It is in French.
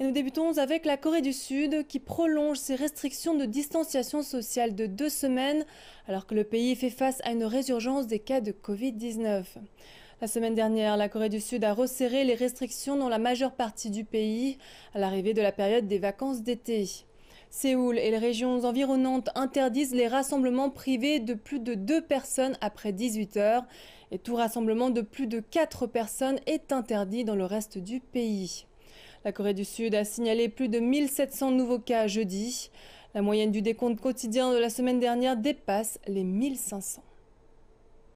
Et nous débutons avec la Corée du Sud qui prolonge ses restrictions de distanciation sociale de deux semaines alors que le pays fait face à une résurgence des cas de Covid-19. La semaine dernière, la Corée du Sud a resserré les restrictions dans la majeure partie du pays à l'arrivée de la période des vacances d'été. Séoul et les régions environnantes interdisent les rassemblements privés de plus de deux personnes après 18 heures et tout rassemblement de plus de quatre personnes est interdit dans le reste du pays. La Corée du Sud a signalé plus de 1700 nouveaux cas jeudi. La moyenne du décompte quotidien de la semaine dernière dépasse les 1500.